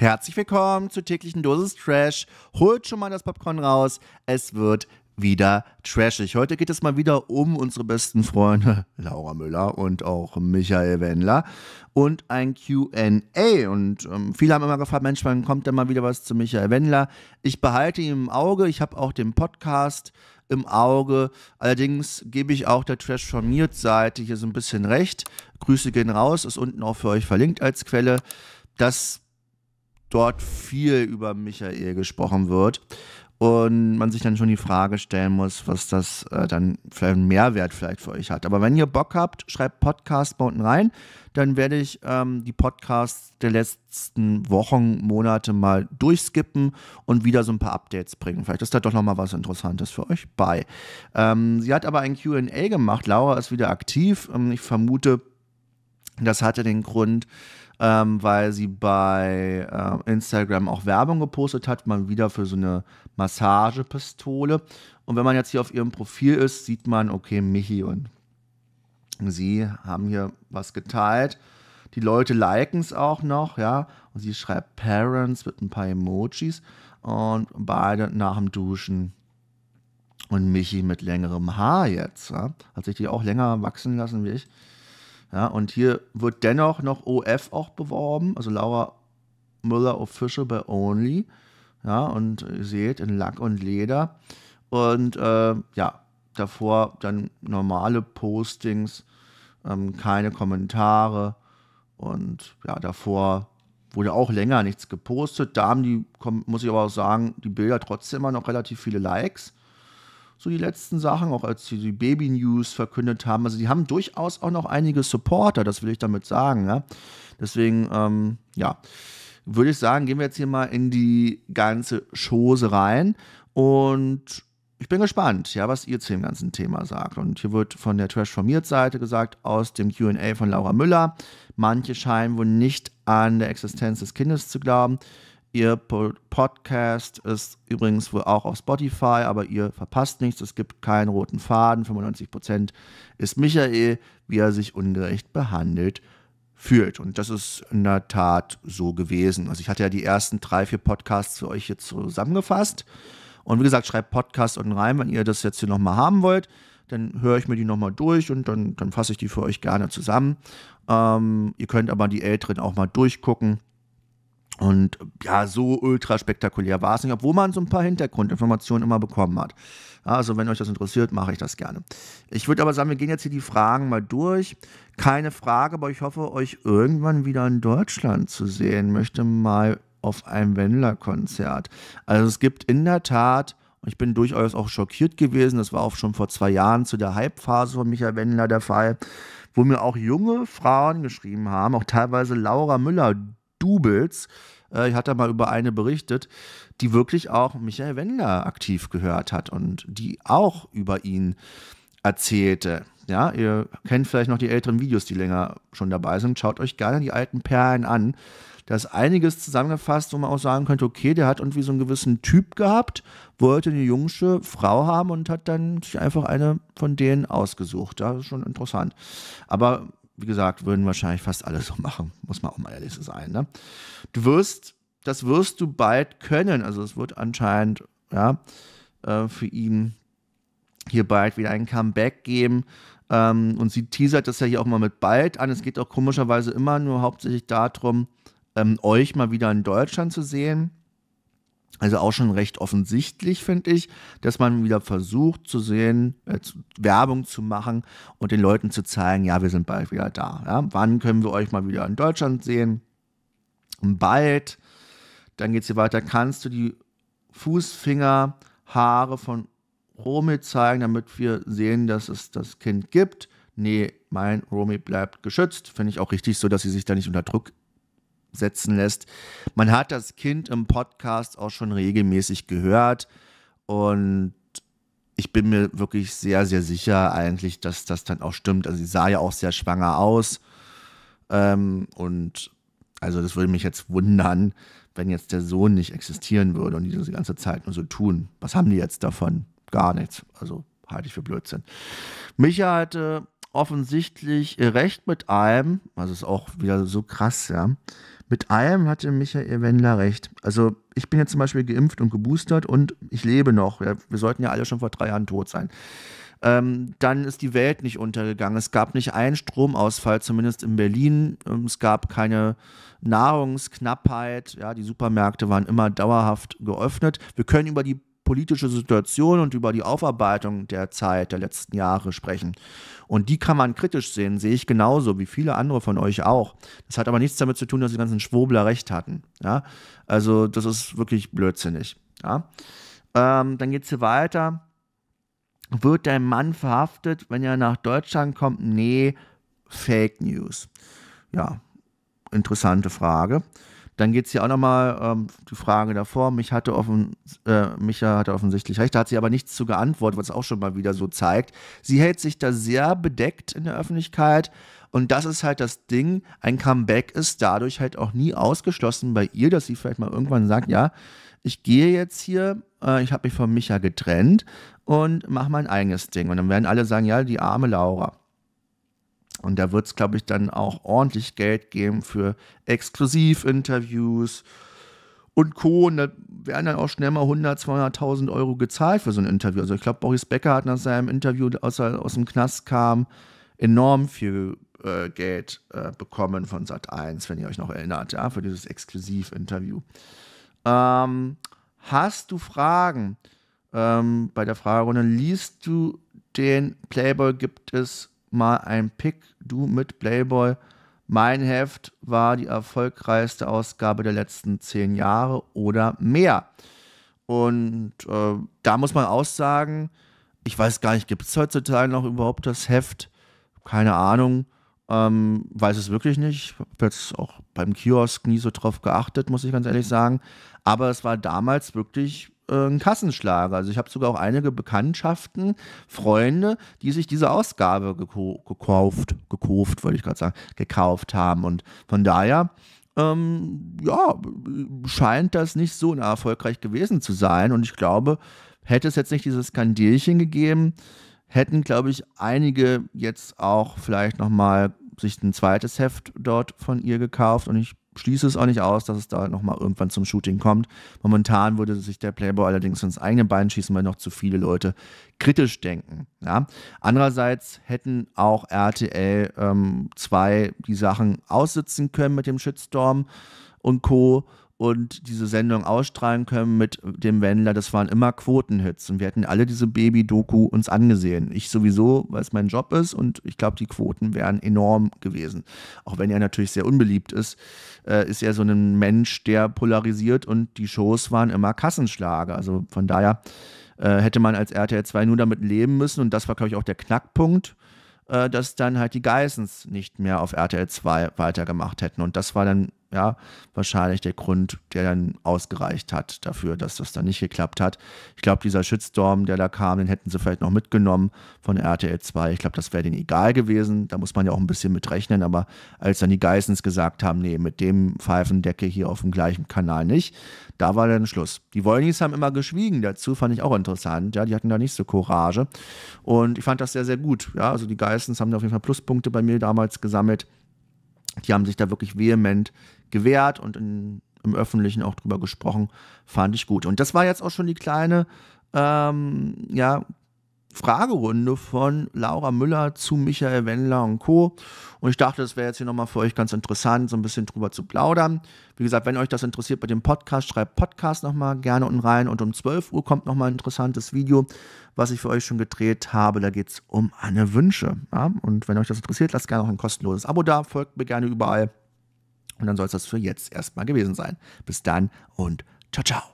Herzlich willkommen zur täglichen Dosis Trash. Holt schon mal das Popcorn raus. Es wird wieder trashig. Heute geht es mal wieder um unsere besten Freunde Laura Müller und auch Michael Wendler und ein QA. Und ähm, viele haben immer gefragt: Mensch, wann kommt denn mal wieder was zu Michael Wendler? Ich behalte ihn im Auge. Ich habe auch den Podcast im Auge. Allerdings gebe ich auch der Trash Formiert Seite hier so ein bisschen recht. Grüße gehen raus, ist unten auch für euch verlinkt als Quelle. Das dort viel über Michael gesprochen wird und man sich dann schon die Frage stellen muss, was das äh, dann für einen Mehrwert vielleicht für euch hat. Aber wenn ihr Bock habt, schreibt Podcast mal unten rein, dann werde ich ähm, die Podcasts der letzten Wochen, Monate mal durchskippen und wieder so ein paar Updates bringen. Vielleicht ist da doch nochmal was Interessantes für euch bei. Ähm, sie hat aber ein QA gemacht. Laura ist wieder aktiv. Ähm, ich vermute, das hatte den Grund, ähm, weil sie bei äh, Instagram auch Werbung gepostet hat, mal wieder für so eine Massagepistole. Und wenn man jetzt hier auf ihrem Profil ist, sieht man, okay, Michi und sie haben hier was geteilt. Die Leute liken es auch noch, ja. Und sie schreibt Parents mit ein paar Emojis und beide nach dem Duschen. Und Michi mit längerem Haar jetzt. Ja? Hat sich die auch länger wachsen lassen wie ich. Ja, und hier wird dennoch noch OF auch beworben, also Laura Müller Official bei Only. Ja, und ihr seht in Lack und Leder. Und äh, ja, davor dann normale Postings, ähm, keine Kommentare. Und ja, davor wurde auch länger nichts gepostet. Da haben die, muss ich aber auch sagen, die Bilder trotzdem immer noch relativ viele Likes so die letzten Sachen, auch als sie die Baby-News verkündet haben. Also die haben durchaus auch noch einige Supporter, das will ich damit sagen. Ja? Deswegen, ähm, ja, würde ich sagen, gehen wir jetzt hier mal in die ganze Chose rein. Und ich bin gespannt, ja, was ihr zu dem ganzen Thema sagt. Und hier wird von der Trash formiert Seite gesagt, aus dem QA von Laura Müller, manche scheinen wohl nicht an der Existenz des Kindes zu glauben. Ihr Podcast ist übrigens wohl auch auf Spotify, aber ihr verpasst nichts. Es gibt keinen roten Faden. 95% ist Michael, wie er sich ungerecht behandelt fühlt. Und das ist in der Tat so gewesen. Also ich hatte ja die ersten drei, vier Podcasts für euch hier zusammengefasst. Und wie gesagt, schreibt Podcast unten rein, wenn ihr das jetzt hier nochmal haben wollt. Dann höre ich mir die nochmal durch und dann, dann fasse ich die für euch gerne zusammen. Ähm, ihr könnt aber die älteren auch mal durchgucken. Und ja, so ultra spektakulär war es nicht, obwohl man so ein paar Hintergrundinformationen immer bekommen hat. Also, wenn euch das interessiert, mache ich das gerne. Ich würde aber sagen, wir gehen jetzt hier die Fragen mal durch. Keine Frage, aber ich hoffe, euch irgendwann wieder in Deutschland zu sehen. Möchte mal auf einem Wendler-Konzert. Also, es gibt in der Tat ich bin durchaus auch schockiert gewesen. Das war auch schon vor zwei Jahren zu der Hype-Phase von Michael Wendler der Fall, wo mir auch junge Frauen geschrieben haben, auch teilweise Laura Müller, Doubles. Äh, ich hatte mal über eine berichtet, die wirklich auch Michael Wendler aktiv gehört hat und die auch über ihn erzählte. Ja, ihr kennt vielleicht noch die älteren Videos, die länger schon dabei sind. Schaut euch gerne die alten Perlen an. Da ist einiges zusammengefasst, wo man auch sagen könnte, okay, der hat irgendwie so einen gewissen Typ gehabt, wollte eine jungsche Frau haben und hat dann sich einfach eine von denen ausgesucht. das ist schon interessant. Aber wie gesagt, würden wahrscheinlich fast alle so machen, muss man auch mal ehrlich sein. Ne? Du wirst, das wirst du bald können. Also es wird anscheinend ja, äh, für ihn hier bald wieder ein Comeback geben. Ähm, und sie teasert das ja hier auch mal mit bald an. Es geht auch komischerweise immer nur hauptsächlich darum, ähm, euch mal wieder in Deutschland zu sehen. Also auch schon recht offensichtlich, finde ich, dass man wieder versucht zu sehen, äh, Werbung zu machen und den Leuten zu zeigen, ja, wir sind bald wieder da. Ja? Wann können wir euch mal wieder in Deutschland sehen? Bald. Dann geht es hier weiter. Kannst du die Fußfinger, Haare von Romy zeigen, damit wir sehen, dass es das Kind gibt? Nee, mein Romy bleibt geschützt. Finde ich auch richtig so, dass sie sich da nicht unter Druck setzen lässt. Man hat das Kind im Podcast auch schon regelmäßig gehört und ich bin mir wirklich sehr, sehr sicher eigentlich, dass das dann auch stimmt. Also sie sah ja auch sehr schwanger aus ähm, und also das würde mich jetzt wundern, wenn jetzt der Sohn nicht existieren würde und die diese ganze Zeit nur so tun. Was haben die jetzt davon? Gar nichts. Also halte ich für Blödsinn. Micha hatte offensichtlich äh, recht mit allem, also ist auch wieder so krass, ja. Mit allem hatte Michael Wendler recht. Also ich bin jetzt zum Beispiel geimpft und geboostert und ich lebe noch. Ja. Wir sollten ja alle schon vor drei Jahren tot sein. Ähm, dann ist die Welt nicht untergegangen. Es gab nicht einen Stromausfall, zumindest in Berlin. Ähm, es gab keine Nahrungsknappheit. Ja, die Supermärkte waren immer dauerhaft geöffnet. Wir können über die politische Situation und über die Aufarbeitung der Zeit der letzten Jahre sprechen. Und die kann man kritisch sehen, sehe ich genauso, wie viele andere von euch auch. Das hat aber nichts damit zu tun, dass die ganzen Schwobler recht hatten. Ja? Also das ist wirklich blödsinnig. Ja? Ähm, dann geht es hier weiter. Wird dein Mann verhaftet, wenn er nach Deutschland kommt? Nee, Fake News. Ja, interessante Frage. Dann geht es hier auch nochmal ähm, die Frage davor. Mich hatte offen, äh, Micha hatte offensichtlich recht, da hat sie aber nichts zu geantwortet, was auch schon mal wieder so zeigt. Sie hält sich da sehr bedeckt in der Öffentlichkeit. Und das ist halt das Ding. Ein Comeback ist dadurch halt auch nie ausgeschlossen bei ihr, dass sie vielleicht mal irgendwann sagt, ja, ich gehe jetzt hier, äh, ich habe mich von Micha getrennt und mache mein eigenes Ding. Und dann werden alle sagen, ja, die arme Laura. Und da wird es, glaube ich, dann auch ordentlich Geld geben für Exklusivinterviews und Co. Und da werden dann auch schnell mal 100.000, 200.000 Euro gezahlt für so ein Interview. Also ich glaube, Boris Becker hat nach seinem Interview, als er aus dem Knast kam, enorm viel äh, Geld äh, bekommen von Sat1, wenn ihr euch noch erinnert, ja, für dieses Exklusivinterview. Ähm, hast du Fragen ähm, bei der Fragerunde? Liest du den Playboy? Gibt es mal ein Pick, du mit Playboy. Mein Heft war die erfolgreichste Ausgabe der letzten zehn Jahre oder mehr. Und äh, da muss man aussagen, ich weiß gar nicht, gibt es heutzutage noch überhaupt das Heft? Keine Ahnung. Ähm, weiß es wirklich nicht. Ich habe jetzt auch beim Kiosk nie so drauf geachtet, muss ich ganz ehrlich sagen. Aber es war damals wirklich äh, ein Kassenschlager. Also ich habe sogar auch einige Bekanntschaften, Freunde, die sich diese Ausgabe geko gekauft, gekauft, wollte ich gerade sagen, gekauft haben. Und von daher, ähm, ja, scheint das nicht so erfolgreich gewesen zu sein. Und ich glaube, hätte es jetzt nicht dieses Skandierchen gegeben, hätten, glaube ich, einige jetzt auch vielleicht nochmal sich ein zweites Heft dort von ihr gekauft. Und ich schließe es auch nicht aus, dass es da halt nochmal irgendwann zum Shooting kommt. Momentan würde sich der Playboy allerdings ins eigene Bein schießen, weil noch zu viele Leute kritisch denken. Ja? Andererseits hätten auch RTL 2 ähm, die Sachen aussitzen können mit dem Shitstorm und Co und diese Sendung ausstrahlen können mit dem Wendler, das waren immer Quotenhits. Und wir hätten alle diese Baby-Doku uns angesehen. Ich sowieso, weil es mein Job ist und ich glaube, die Quoten wären enorm gewesen. Auch wenn er natürlich sehr unbeliebt ist, äh, ist er so ein Mensch, der polarisiert und die Shows waren immer Kassenschlage. Also von daher äh, hätte man als RTL 2 nur damit leben müssen und das war, glaube ich, auch der Knackpunkt äh, dass dann halt die Geissens nicht mehr auf RTL 2 weitergemacht hätten. Und das war dann ja, wahrscheinlich der Grund, der dann ausgereicht hat dafür, dass das dann nicht geklappt hat. Ich glaube, dieser Shitstorm, der da kam, den hätten sie vielleicht noch mitgenommen von RTL 2. Ich glaube, das wäre denen egal gewesen. Da muss man ja auch ein bisschen mit rechnen. Aber als dann die Geissens gesagt haben, nee, mit dem Pfeifendecke hier auf dem gleichen Kanal nicht, da war dann Schluss. Die Wollnies haben immer geschwiegen dazu, fand ich auch interessant. Ja, die hatten da nicht so Courage. Und ich fand das sehr, sehr gut. Ja, also die Geissens haben da auf jeden Fall Pluspunkte bei mir damals gesammelt. Die haben sich da wirklich vehement gewehrt und in, im Öffentlichen auch drüber gesprochen. Fand ich gut. Und das war jetzt auch schon die kleine ähm, ja, Fragerunde von Laura Müller zu Michael Wendler und Co. Und ich dachte, das wäre jetzt hier nochmal für euch ganz interessant, so ein bisschen drüber zu plaudern. Wie gesagt, wenn euch das interessiert bei dem Podcast, schreibt Podcast nochmal gerne unten rein. Und um 12 Uhr kommt nochmal ein interessantes Video, was ich für euch schon gedreht habe. Da geht es um eine Wünsche. Ja? Und wenn euch das interessiert, lasst gerne auch ein kostenloses Abo da. Folgt mir gerne überall. Und dann soll es das für jetzt erstmal gewesen sein. Bis dann und ciao, ciao.